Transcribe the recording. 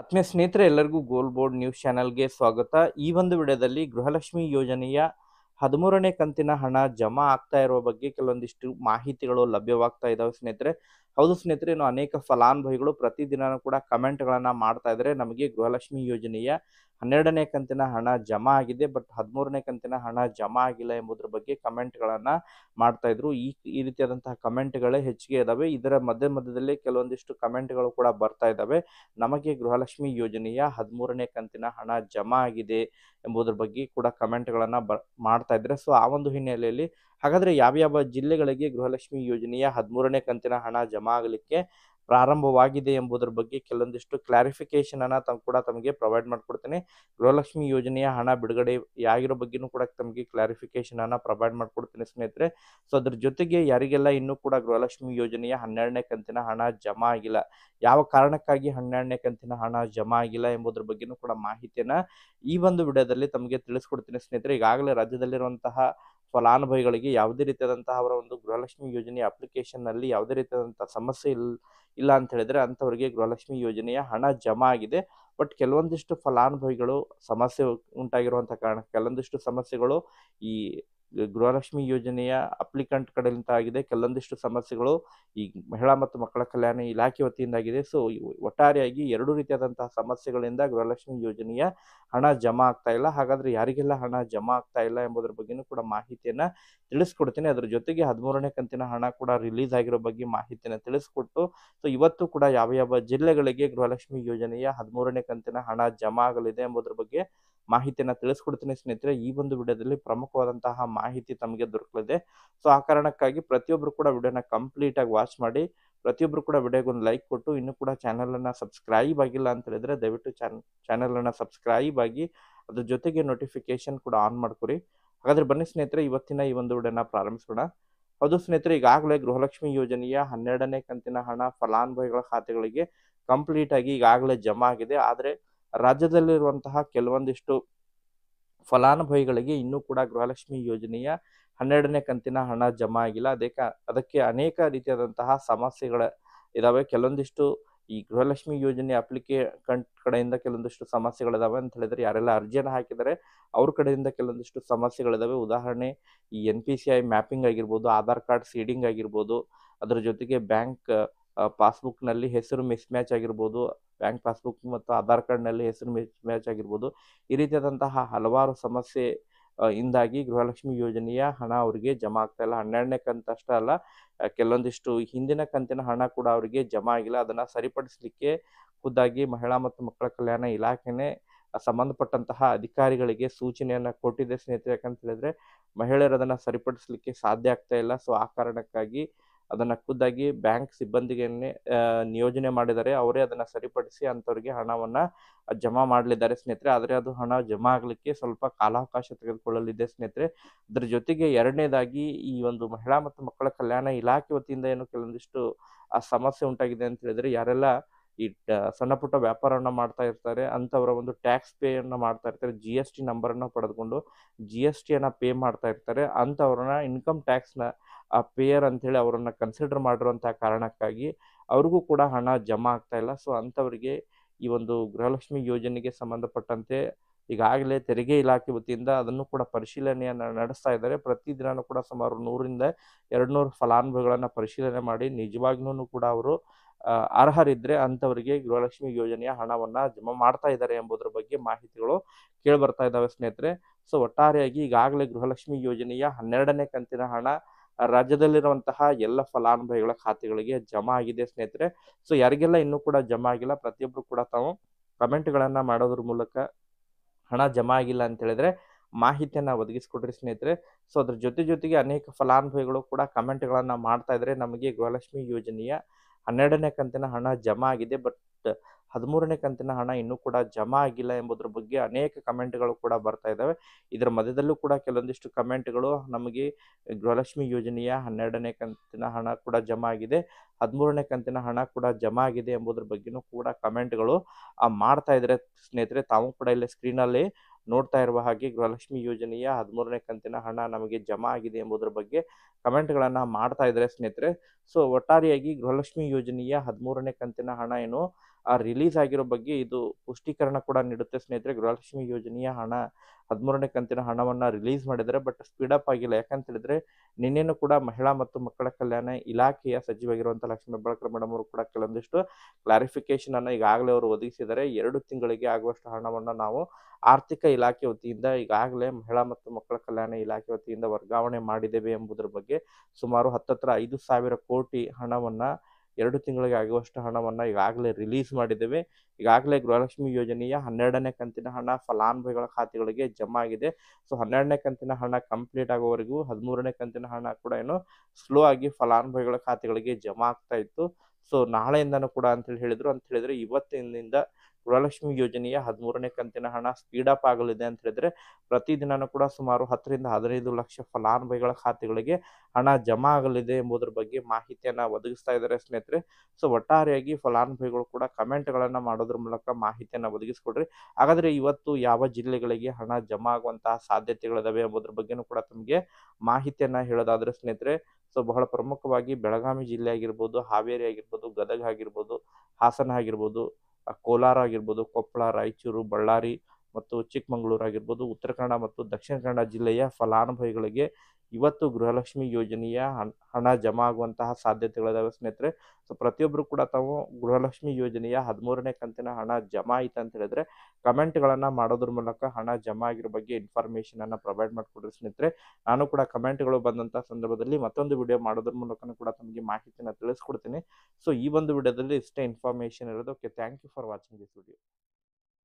ಆತ್ಮೀಯ ಸ್ನೇಹಿತರೆ ಎಲ್ಲರಿಗೂ ಗೋಲ್ ಬೋರ್ಡ್ ನ್ಯೂಸ್ ಚಾನೆಲ್ಗೆ ಸ್ವಾಗತ ಈ ಒಂದು ವಿಡಿಯೋದಲ್ಲಿ ಗೃಹಲಕ್ಷ್ಮಿ ಯೋಜನೆಯ ಹದಿಮೂರನೇ ಕಂತಿನ ಹಣ ಜಮಾ ಆಗ್ತಾ ಇರುವ ಬಗ್ಗೆ ಕೆಲವೊಂದಿಷ್ಟು ಮಾಹಿತಿಗಳು ಲಭ್ಯವಾಗ್ತಾ ಇದಾವೆ ಸ್ನೇಹಿತರೆ ಹೌದು ಸ್ನೇಹಿತರೆ ಇನ್ನು ಅನೇಕ ಫಲಾನುಭವಿಗಳು ಪ್ರತಿದಿನ ಕೂಡ ಕಮೆಂಟ್ಗಳನ್ನು ಮಾಡ್ತಾ ಇದ್ದಾರೆ ನಮಗೆ ಗೃಹಲಕ್ಷ್ಮಿ ಯೋಜನೆಯ ಹನ್ನೆರಡನೇ ಕಂತಿನ ಹಣ ಜಮಾ ಆಗಿದೆ ಬಟ್ ಹದಿಮೂರನೇ ಕಂತಿನ ಹಣ ಜಮಾ ಆಗಿಲ್ಲ ಎಂಬುದರ ಬಗ್ಗೆ ಕಮೆಂಟ್ಗಳನ್ನು ಮಾಡ್ತಾ ಇದ್ರು ಈ ಈ ರೀತಿಯಾದಂತಹ ಕಮೆಂಟ್ಗಳೇ ಹೆಚ್ಚಿಗೆ ಇದ್ದಾವೆ ಇದರ ಮಧ್ಯ ಮಧ್ಯದಲ್ಲಿ ಕೆಲವೊಂದಿಷ್ಟು ಕಮೆಂಟ್ಗಳು ಕೂಡ ಬರ್ತಾ ಇದ್ದಾವೆ ನಮಗೆ ಗೃಹಲಕ್ಷ್ಮಿ ಯೋಜನೆಯ ಹದಿಮೂರನೇ ಕಂತಿನ ಹಣ ಜಮಾ ಆಗಿದೆ ಎಂಬುದರ ಬಗ್ಗೆ ಕೂಡ ಕಮೆಂಟ್ಗಳನ್ನು ಬ ಮಾಡ್ತಾ ಇದ್ರೆ ಸೊ ಆ ಒಂದು ಹಿನ್ನೆಲೆಯಲ್ಲಿ ಹಾಗಾದ್ರೆ ಯಾವ್ಯಾವ ಜಿಲ್ಲೆಗಳಿಗೆ ಗೃಹಲಕ್ಷ್ಮಿ ಯೋಜನೆಯ ಹದಿಮೂರನೇ ಕಂತಿನ ಹಣ ಜಮಾ ಆಗಲಿಕ್ಕೆ ಪ್ರಾರಂಭವಾಗಿದೆ ಎಂಬುದರ ಬಗ್ಗೆ ಕೆಲವೊಂದಿಷ್ಟು ಕ್ಲಾರಿಫಿಕೇಶನ್ ಅನ್ನ ತಮ್ ಕೂಡ ತಮಗೆ ಪ್ರೊವೈಡ್ ಮಾಡ್ಕೊಡ್ತೇನೆ ಗೃಹಲಕ್ಷ್ಮಿ ಯೋಜನೆಯ ಹಣ ಬಿಡುಗಡೆ ಆಗಿರೋ ಬಗ್ಗೆನೂ ಕೂಡ ತಮಗೆ ಕ್ಲಾರಿಫಿಕೇಶನ್ ಅನ್ನ ಪ್ರೊವೈಡ್ ಮಾಡ್ಕೊಡ್ತೇನೆ ಸ್ನೇಹಿತರೆ ಸೊ ಅದ್ರ ಜೊತೆಗೆ ಯಾರಿಗೆಲ್ಲ ಇನ್ನೂ ಕೂಡ ಗೃಹಲಕ್ಷ್ಮಿ ಯೋಜನೆಯ ಹನ್ನೆರಡನೇ ಕಂತಿನ ಹಣ ಜಮಾ ಆಗಿಲ್ಲ ಯಾವ ಕಾರಣಕ್ಕಾಗಿ ಹನ್ನೆರಡನೇ ಕಂತಿನ ಹಣ ಜಮಾ ಆಗಿಲ್ಲ ಎಂಬುದ್ರ ಬಗ್ಗೆನೂ ಕೂಡ ಮಾಹಿತಿಯನ್ನ ಈ ಒಂದು ವಿಡಿಯೋದಲ್ಲಿ ತಮಗೆ ತಿಳಿಸ್ಕೊಡ್ತೀನಿ ಸ್ನೇಹಿತರೆ ಈಗಾಗಲೇ ರಾಜ್ಯದಲ್ಲಿರುವಂತಹ ಫಲಾನುಭವಿಗಳಿಗೆ ಯಾವುದೇ ರೀತಿಯಾದಂತಹ ಅವರ ಒಂದು ಗೃಹಲಕ್ಷ್ಮಿ ಯೋಜನೆ ಅಪ್ಲಿಕೇಶನ್ನಲ್ಲಿ ಯಾವುದೇ ರೀತಿಯಾದಂಥ ಸಮಸ್ಯೆ ಇಲ್ಲ ಇಲ್ಲ ಅಂತ ಹೇಳಿದರೆ ಅಂಥವರಿಗೆ ಗೃಹಲಕ್ಷ್ಮಿ ಯೋಜನೆಯ ಹಣ ಜಮಾ ಆಗಿದೆ ಬಟ್ ಕೆಲವೊಂದಿಷ್ಟು ಫಲಾನುಭವಿಗಳು ಸಮಸ್ಯೆ ಉಂಟಾಗಿರುವಂಥ ಕಾರಣ ಕೆಲವೊಂದಿಷ್ಟು ಸಮಸ್ಯೆಗಳು ಈ ಗೃಹಲಕ್ಷ್ಮಿ ಯೋಜನೆಯ ಅಪ್ಲಿಕಂಟ್ ಕಡೆಯಿಂದ ಆಗಿದೆ ಕೆಲವೊಂದಿಷ್ಟು ಸಮಸ್ಯೆಗಳು ಈ ಮಹಿಳಾ ಮತ್ತು ಮಕ್ಕಳ ಕಲ್ಯಾಣ ಇಲಾಖೆ ವತಿಯಿಂದಾಗಿದೆ ಸೊ ಒಟ್ಟಾರೆಯಾಗಿ ಎರಡು ರೀತಿಯಾದಂತಹ ಸಮಸ್ಯೆಗಳಿಂದ ಗೃಹಲಕ್ಷ್ಮಿ ಯೋಜನೆಯ ಹಣ ಜಮಾ ಆಗ್ತಾ ಇಲ್ಲ ಹಾಗಾದ್ರೆ ಯಾರಿಗೆಲ್ಲ ಹಣ ಜಮಾ ಆಗ್ತಾ ಇಲ್ಲ ಎಂಬುದರ ಬಗ್ಗೆನೂ ಕೂಡ ಮಾಹಿತಿಯನ್ನ ತಿಳಿಸ್ಕೊಡ್ತೀನಿ ಅದರ ಜೊತೆಗೆ ಹದಿಮೂರನೇ ಕಂತಿನ ಹಣ ಕೂಡ ರಿಲೀಸ್ ಆಗಿರೋ ಬಗ್ಗೆ ಮಾಹಿತಿಯನ್ನ ತಿಳಿಸ್ಕೊಟ್ಟು ಸೊ ಇವತ್ತು ಕೂಡ ಯಾವ ಯಾವ ಜಿಲ್ಲೆಗಳಿಗೆ ಗೃಹಲಕ್ಷ್ಮಿ ಯೋಜನೆಯ ಹದಿಮೂರನೇ ಕಂತಿನ ಹಣ ಜಮಾ ಆಗಲಿದೆ ಎಂಬುದರ ಬಗ್ಗೆ ಮಾಹಿತಿಯನ್ನ ತಿಳಿಸ್ಕೊಡ್ತೀನಿ ಸ್ನೇಹಿತರೆ ಈ ಒಂದು ವಿಡಿಯೋದಲ್ಲಿ ಪ್ರಮುಖವಾದಂತಹ ಮಾಹಿತಿ ಮಾಹಿತಿ ತಮಗೆ ದೊರಕಲಿದೆ ಸೊ ಆ ಕಾರಣಕ್ಕಾಗಿ ಪ್ರತಿಯೊಬ್ಬರು ಕೂಡ ವಿಡಿಯೋನ ಕಂಪ್ಲೀಟ್ ಆಗಿ ವಾಚ್ ಮಾಡಿ ಪ್ರತಿಯೊಬ್ಬರು ಕೂಡ ವಿಡಿಯೋಗೊಂದು ಲೈಕ್ ಕೊಟ್ಟು ಇನ್ನೂ ಕೂಡ ಚಾನಲನ್ನ ಸಬ್ಸ್ಕ್ರೈಬ್ ಆಗಿಲ್ಲ ಅಂತ ಹೇಳಿದ್ರೆ ದಯವಿಟ್ಟು ಚಾನ್ ಚಾನಲನ್ನ ಸಬ್ಸ್ಕ್ರೈಬ್ ಆಗಿ ಅದ್ರ ಜೊತೆಗೆ ನೋಟಿಫಿಕೇಶನ್ ಕೂಡ ಆನ್ ಮಾಡ್ಕೊರಿ ಹಾಗಾದ್ರೆ ಬನ್ನಿ ಸ್ನೇಹಿತರೆ ಇವತ್ತಿನ ಈ ಒಂದು ವಿಡಿಯೋನ ಪ್ರಾರಂಭಿಸೋಣ ಹೌದು ಸ್ನೇಹಿತರೆ ಈಗಾಗಲೇ ಗೃಹಲಕ್ಷ್ಮಿ ಯೋಜನೆಯ ಹನ್ನೆರಡನೇ ಕಂತಿನ ಹಣ ಫಲಾನುಭವಿಗಳ ಖಾತೆಗಳಿಗೆ ಕಂಪ್ಲೀಟ್ ಆಗಿ ಈಗಾಗಲೇ ಜಮಾ ಆಗಿದೆ ಆದರೆ ರಾಜ್ಯದಲ್ಲಿರುವಂತಹ ಕೆಲವೊಂದಿಷ್ಟು ಫಲಾನುಭವಿಗಳಿಗೆ ಇನ್ನೂ ಕೂಡ ಗೃಹಲಕ್ಷ್ಮಿ ಯೋಜನೆಯ ಹನ್ನೆರಡನೇ ಕಂತಿನ ಹಣ ಜಮಾ ಆಗಿಲ್ಲ ಅದಕ್ಕೆ ಅದಕ್ಕೆ ಅನೇಕ ರೀತಿಯಾದಂತಹ ಸಮಸ್ಯೆಗಳ ಇದಾವೆ ಕೆಲವೊಂದಿಷ್ಟು ಈ ಗೃಹಲಕ್ಷ್ಮಿ ಯೋಜನೆ ಅಪ್ಲಿಕೇ ಕಡೆಯಿಂದ ಕೆಲವೊಂದಿಷ್ಟು ಸಮಸ್ಯೆಗಳಿದಾವೆ ಅಂತ ಹೇಳಿದ್ರೆ ಯಾರೆಲ್ಲ ಅರ್ಜಿಯನ್ನು ಹಾಕಿದರೆ ಅವ್ರ ಕಡೆಯಿಂದ ಕೆಲವೊಂದಿಷ್ಟು ಸಮಸ್ಯೆಗಳಿದಾವೆ ಉದಾಹರಣೆ ಈ N P C I mapping ಆಗಿರ್ಬೋದು ಆಧಾರ್ ಕಾರ್ಡ್ ಸೀಡಿಂಗ್ ಆಗಿರ್ಬೋದು ಅದರ ಜೊತೆಗೆ ಬ್ಯಾಂಕ್ ಪಾಸ್ಬುಕ್ ನಲ್ಲಿ ಹೆಸರು ಮಿಸ್ ಮ್ಯಾಚ್ ಆಗಿರ್ಬೋದು ಬ್ಯಾಂಕ್ ಪಾಸ್ಬುಕ್ ಮತ್ತು ಆಧಾರ್ ಕಾರ್ಡ್ ನಲ್ಲಿ ಹೆಸರು ಮಿಸ್ ಮ್ಯಾಚ್ ಆಗಿರ್ಬೋದು ಈ ರೀತಿಯಾದಂತಹ ಹಲವಾರು ಸಮಸ್ಯೆ ಇಂದಾಗಿ ಗೃಹಲಕ್ಷ್ಮಿ ಯೋಜನೆಯ ಹಣ ಅವರಿಗೆ ಜಮಾ ಆಗ್ತಾ ಇಲ್ಲ ಹನ್ನೆರಡನೇ ಕಂತಷ್ಟೇ ಅಲ್ಲ ಕೆಲವೊಂದಿಷ್ಟು ಹಿಂದಿನ ಕಂತಿನ ಹಣ ಕೂಡ ಅವರಿಗೆ ಜಮಾ ಆಗಿಲ್ಲ ಅದನ್ನು ಸರಿಪಡಿಸಲಿಕ್ಕೆ ಖುದ್ದಾಗಿ ಮಹಿಳಾ ಮತ್ತು ಮಕ್ಕಳ ಕಲ್ಯಾಣ ಇಲಾಖೆನೇ ಸಂಬಂಧಪಟ್ಟಂತಹ ಅಧಿಕಾರಿಗಳಿಗೆ ಸೂಚನೆಯನ್ನು ಕೊಟ್ಟಿದೆ ಸ್ನೇಹಿತರೆ ಯಾಕಂತ ಹೇಳಿದ್ರೆ ಮಹಿಳೆಯರು ಅದನ್ನು ಸರಿಪಡಿಸಲಿಕ್ಕೆ ಸಾಧ್ಯ ಆಗ್ತಾ ಇಲ್ಲ ಸೊ ಆ ಕಾರಣಕ್ಕಾಗಿ ಅದನ್ನ ಖುದ್ದಾಗಿ ಬ್ಯಾಂಕ್ ಸಿಬ್ಬಂದಿಗೆನೆ ನಿಯೋಜನೆ ಮಾಡಿದ್ದಾರೆ ಅವರೇ ಅದನ್ನು ಸರಿಪಡಿಸಿ ಅಂಥವ್ರಿಗೆ ಹಣವನ್ನ ಜಮಾ ಮಾಡಲಿದ್ದಾರೆ ಸ್ನೇಹಿತರೆ ಆದರೆ ಅದು ಹಣ ಜಮಾ ಆಗ್ಲಿಕ್ಕೆ ಸ್ವಲ್ಪ ಕಾಲಾವಕಾಶ ತೆಗೆದುಕೊಳ್ಳಲಿದೆ ಸ್ನೇಹಿತರೆ ಅದ್ರ ಜೊತೆಗೆ ಎರಡನೇದಾಗಿ ಈ ಒಂದು ಮಹಿಳಾ ಮತ್ತು ಮಕ್ಕಳ ಕಲ್ಯಾಣ ಇಲಾಖೆ ವತಿಯಿಂದ ಏನು ಕೆಲವೊಂದಿಷ್ಟು ಸಮಸ್ಯೆ ಉಂಟಾಗಿದೆ ಅಂತ ಹೇಳಿದ್ರೆ ಯಾರೆಲ್ಲ ಈ ಸಣ್ಣ ಪುಟ್ಟ ವ್ಯಾಪಾರವನ್ನು ಮಾಡ್ತಾ ಇರ್ತಾರೆ ಅಂತವರ ಒಂದು ಟ್ಯಾಕ್ಸ್ ಪೇಯನ್ನು ಮಾಡ್ತಾ ಇರ್ತಾರೆ ಜಿ ಎಸ್ ಟಿ ಅನ್ನ ಪಡೆದುಕೊಂಡು ಜಿ ಎಸ್ ಟಿಯನ್ನು ಪೇ ಮಾಡ್ತಾ ಇರ್ತಾರೆ ಅಂಥವ್ರನ್ನ ಇನ್ಕಮ್ ನ ಆ ಪೇಯರ್ ಅಂಥೇಳಿ ಅವರನ್ನು ಕನ್ಸಿಡರ್ ಮಾಡಿರುವಂಥ ಕಾರಣಕ್ಕಾಗಿ ಅವ್ರಿಗೂ ಕೂಡ ಹಣ ಜಮಾ ಆಗ್ತಾ ಇಲ್ಲ ಸೊ ಅಂಥವ್ರಿಗೆ ಈ ಒಂದು ಗೃಹಲಕ್ಷ್ಮಿ ಯೋಜನೆಗೆ ಸಂಬಂಧಪಟ್ಟಂತೆ ಈಗಾಗಲೇ ತೆರಿಗೆ ಇಲಾಖೆ ವತಿಯಿಂದ ಅದನ್ನು ಕೂಡ ಪರಿಶೀಲನೆಯನ್ನು ನಡೆಸ್ತಾ ಇದ್ದಾರೆ ಪ್ರತಿದಿನ ಕೂಡ ಸುಮಾರು ನೂರಿಂದ ಎರಡು ನೂರು ಫಲಾನುಭವಿಗಳನ್ನು ಪರಿಶೀಲನೆ ಮಾಡಿ ನಿಜವಾಗ್ಲೂ ಕೂಡ ಅವರು ಅರ್ಹರಿದ್ದರೆ ಅಂಥವರಿಗೆ ಗೃಹಲಕ್ಷ್ಮಿ ಯೋಜನೆಯ ಹಣವನ್ನು ಜಮಾ ಮಾಡ್ತಾ ಇದ್ದಾರೆ ಎಂಬುದರ ಬಗ್ಗೆ ಮಾಹಿತಿಗಳು ಕೇಳಿ ಬರ್ತಾ ಇದ್ದಾವೆ ಸ್ನೇಹಿತರೆ ಸೊ ಒಟ್ಟಾರೆಯಾಗಿ ಈಗಾಗಲೇ ಗೃಹಲಕ್ಷ್ಮಿ ಯೋಜನೆಯ ಹನ್ನೆರಡನೇ ಕಂತಿನ ಹಣ ರಾಜ್ಯದಲ್ಲಿರುವಂತಹ ಎಲ್ಲ ಫಲಾನುಭವಿಗಳ ಖಾತೆಗಳಿಗೆ ಜಮಾ ಆಗಿದೆ ಸ್ನೇಹಿತರೆ ಸೊ ಯಾರಿಗೆಲ್ಲ ಇನ್ನೂ ಕೂಡ ಜಮಾ ಆಗಿಲ್ಲ ಪ್ರತಿಯೊಬ್ಬರು ಕೂಡ ತಾವು ಕಮೆಂಟ್ಗಳನ್ನು ಮಾಡೋದ್ರ ಮೂಲಕ ಹಣ ಜಮಾ ಆಗಿಲ್ಲ ಅಂತ ಹೇಳಿದ್ರೆ ಮಾಹಿತಿಯನ್ನ ಒದಗಿಸ್ಕೊಡ್ರಿ ಸ್ನೇಹಿತರೆ ಸೊ ಅದ್ರ ಜೊತೆ ಜೊತೆಗೆ ಅನೇಕ ಫಲಾನುಭವಿಗಳು ಕೂಡ ಕಮೆಂಟ್ಗಳನ್ನು ಮಾಡ್ತಾ ಇದ್ರೆ ನಮಗೆ ಗೃಹಲಕ್ಷ್ಮಿ ಯೋಜನೆಯ ಹನ್ನೆರಡನೇ ಕಂತಿನ ಹಣ ಜಮಾ ಆಗಿದೆ ಬಟ್ ಹದಿಮೂರನೇ ಕಂತಿನ ಹಣ ಇನ್ನೂ ಕೂಡ ಜಮಾ ಆಗಿಲ್ಲ ಎಂಬುದರ ಬಗ್ಗೆ ಅನೇಕ ಕಮೆಂಟ್ಗಳು ಕೂಡ ಬರ್ತಾ ಇದ್ದಾವೆ ಇದರ ಮಧ್ಯದಲ್ಲೂ ಕೂಡ ಕೆಲವೊಂದಿಷ್ಟು ಕಮೆಂಟ್ಗಳು ನಮಗೆ ಗೃಹಲಕ್ಷ್ಮಿ ಯೋಜನೆಯ ಹನ್ನೆರಡನೇ ಕಂತಿನ ಹಣ ಕೂಡ ಜಮಾ ಆಗಿದೆ ಹದಿಮೂರನೇ ಕಂತಿನ ಹಣ ಕೂಡ ಜಮಾ ಆಗಿದೆ ಎಂಬುದರ ಬಗ್ಗೆನೂ ಕೂಡ ಕಮೆಂಟ್ಗಳು ಮಾಡ್ತಾ ಇದ್ರೆ ಸ್ನೇಹಿತರೆ ತಾವು ಕೂಡ ಇಲ್ಲೇ ಸ್ಕ್ರೀನಲ್ಲಿ ನೋಡ್ತಾ ಇರುವ ಹಾಗೆ ಗೃಹಲಕ್ಷ್ಮಿ ಯೋಜನೆಯ ಹದಿಮೂರನೇ ಕಂತಿನ ಹಣ ನಮಗೆ ಜಮಾ ಆಗಿದೆ ಎಂಬುದರ ಬಗ್ಗೆ ಕಮೆಂಟ್ಗಳನ್ನು ಮಾಡ್ತಾ ಇದ್ರೆ ಸ್ನೇಹಿತರೆ ಸೊ ಒಟ್ಟಾರೆಯಾಗಿ ಗೃಹಲಕ್ಷ್ಮಿ ಯೋಜನೆಯ ಹದಿಮೂರನೇ ಕಂತಿನ ಹಣ ಏನು ಆ ರಿಲೀಸ್ ಆಗಿರೋ ಬಗ್ಗೆ ಇದು ಪುಷ್ಟೀಕರಣ ಕೂಡ ನೀಡುತ್ತೆ ಸ್ನೇಹಿತರೆ ಗೃಹಲಕ್ಷ್ಮಿ ಯೋಜನೆಯ ಹಣ ಹದಿಮೂರನೇ ಕಂತಿನ ಹಣವನ್ನು ರಿಲೀಸ್ ಮಾಡಿದರೆ ಬಟ್ ಸ್ಪೀಡ್ ಅಪ್ ಆಗಿಲ್ಲ ಯಾಕಂತ ಹೇಳಿದ್ರೆ ನಿನ್ನೆನೂ ಕೂಡ ಮಹಿಳಾ ಮತ್ತು ಮಕ್ಕಳ ಕಲ್ಯಾಣ ಇಲಾಖೆಯ ಸಚಿವಾಗಿರುವಂತಹ ಲಕ್ಷ್ಮೀ ಹೆಬ್ಬಾಳ್ಕರ್ ಮೇಡಮ್ ಅವರು ಕೂಡ ಕೆಲವೊಂದಿಷ್ಟು ಕ್ಲಾರಿಫಿಕೇಶನ್ ಅನ್ನು ಈಗಾಗಲೇ ಅವರು ಒದಗಿಸಿದರೆ ಎರಡು ತಿಂಗಳಿಗೆ ಆಗುವಷ್ಟು ಹಣವನ್ನು ನಾವು ಆರ್ಥಿಕ ಇಲಾಖೆ ವತಿಯಿಂದ ಈಗಾಗಲೇ ಮಹಿಳಾ ಮತ್ತು ಮಕ್ಕಳ ಕಲ್ಯಾಣ ಇಲಾಖೆ ವತಿಯಿಂದ ವರ್ಗಾವಣೆ ಮಾಡಿದ್ದೇವೆ ಎಂಬುದರ ಬಗ್ಗೆ ಸುಮಾರು ಹತ್ತತ್ರ ಐದು ಸಾವಿರ ಕೋಟಿ ಹಣವನ್ನು ಎರಡು ತಿಂಗಳಿಗೆ ಆಗುವಷ್ಟು ಹಣವನ್ನು ಈಗಾಗಲೇ ರಿಲೀಸ್ ಮಾಡಿದ್ದೇವೆ ಈಗಾಗಲೇ ಗೃಹಲಕ್ಷ್ಮಿ ಯೋಜನೆಯ ಹನ್ನೆರಡನೇ ಕಂತಿನ ಹಣ ಫಲಾನುಭವಿಗಳ ಖಾತೆಗಳಿಗೆ ಜಮಾ ಆಗಿದೆ ಸೊ ಹನ್ನೆರಡನೇ ಕಂತಿನ ಹಣ ಕಂಪ್ಲೀಟ್ ಆಗೋವರೆಗೂ ಹದಿಮೂರನೇ ಕಂತಿನ ಹಣ ಕೂಡ ಏನು ಸ್ಲೋ ಆಗಿ ಫಲಾನುಭವಿಗಳ ಖಾತೆಗಳಿಗೆ ಜಮಾ ಆಗ್ತಾ ಇತ್ತು ಸೊ ನಾಳೆಯಿಂದನೂ ಕೂಡ ಅಂತೇಳಿ ಹೇಳಿದ್ರು ಅಂತ ಹೇಳಿದ್ರೆ ಇವತ್ತಿನಿಂದ ಗೃಹಲಕ್ಷ್ಮಿ ಯೋಜನೆಯ ಹದಿಮೂರನೇ ಕಂತಿನ ಹಣ ಸ್ಪೀಡ್ ಅಪ್ ಆಗಲಿದೆ ಅಂತ ಹೇಳಿದ್ರೆ ಪ್ರತಿದಿನನೂ ಕೂಡ ಸುಮಾರು ಹತ್ತರಿಂದ ಹದಿನೈದು ಲಕ್ಷ ಫಲಾನುಭವಿಗಳ ಖಾತೆಗಳಿಗೆ ಹಣ ಜಮಾ ಆಗಲಿದೆ ಎಂಬುದರ ಬಗ್ಗೆ ಮಾಹಿತಿಯನ್ನ ಒದಗಿಸ್ತಾ ಇದ್ದಾರೆ ಸ್ನೇಹಿತರೆ ಸೊ ಒಟ್ಟಾರೆಯಾಗಿ ಫಲಾನುಭವಿಗಳು ಕೂಡ ಕಮೆಂಟ್ಗಳನ್ನು ಮಾಡೋದ್ರ ಮೂಲಕ ಮಾಹಿತಿಯನ್ನ ಒದಗಿಸ್ಕೊಡ್ರಿ ಹಾಗಾದ್ರೆ ಇವತ್ತು ಯಾವ ಜಿಲ್ಲೆಗಳಿಗೆ ಹಣ ಜಮಾ ಆಗುವಂತಹ ಸಾಧ್ಯತೆಗಳಿದಾವೆ ಎಂಬುದ್ರ ಬಗ್ಗೆನೂ ಕೂಡ ತಮಗೆ ಮಾಹಿತಿಯನ್ನ ಹೇಳೋದಾದ್ರೆ ಸ್ನೇಹಿತರೆ ಸೊ ಬಹಳ ಪ್ರಮುಖವಾಗಿ ಬೆಳಗಾವಿ ಜಿಲ್ಲೆ ಆಗಿರ್ಬೋದು ಹಾವೇರಿ ಆಗಿರ್ಬೋದು ಗದಗ ಆಗಿರ್ಬೋದು ಹಾಸನ ಆಗಿರ್ಬೋದು ಕೋಲಾರ ಆಗಿರ್ಬೋದು ಕೊಪ್ಪಳ ರಾಯಚೂರು ಬಳ್ಳಾರಿ ಮತ್ತು ಚಿಕ್ಕಮಗಳೂರು ಆಗಿರ್ಬೋದು ಉತ್ತರ ಕನ್ನಡ ಮತ್ತು ದಕ್ಷಿಣ ಕನ್ನಡ ಜಿಲ್ಲೆಯ ಫಲಾನುಭವಿಗಳಿಗೆ ಇವತ್ತು ಗೃಹಲಕ್ಷ್ಮಿ ಯೋಜನೆಯ ಹಣ ಜಮಾ ಆಗುವಂತಹ ಸಾಧ್ಯತೆಗಳಿದಾವೆ ಸ್ನೇಹಿತರೆ ಸೊ ಪ್ರತಿಯೊಬ್ಬರು ಕೂಡ ತಾವು ಗೃಹಲಕ್ಷ್ಮಿ ಯೋಜನೆಯ ಹದಿಮೂರನೇ ಕಂತಿನ ಹಣ ಜಮಾ ಆಯ್ತು ಅಂತ ಹೇಳಿದ್ರೆ ಕಮೆಂಟ್ಗಳನ್ನು ಮಾಡೋದ್ರ ಮೂಲಕ ಹಣ ಜಮಾ ಆಗಿರೋ ಬಗ್ಗೆ ಇನ್ಫಾರ್ಮೇಷನನ್ನು ಪ್ರೊವೈಡ್ ಮಾಡಿಕೊಡ್ರಿ ಸ್ನೇಹಿತರೆ ನಾನು ಕೂಡ ಕಮೆಂಟ್ಗಳು ಬಂದಂಥ ಸಂದರ್ಭದಲ್ಲಿ ಮತ್ತೊಂದು ವಿಡಿಯೋ ಮಾಡೋದ್ರ ಮೂಲಕ ಕೂಡ ತಮಗೆ ಮಾಹಿತಿನ ತಿಳಿಸ್ಕೊಡ್ತೀನಿ ಸೊ ಈ ಒಂದು ವಿಡಿಯೋದಲ್ಲಿ ಇಷ್ಟೇ ಇನ್ಫಾರ್ಮೇಷನ್ ಇರೋದು okay thank you for watching this video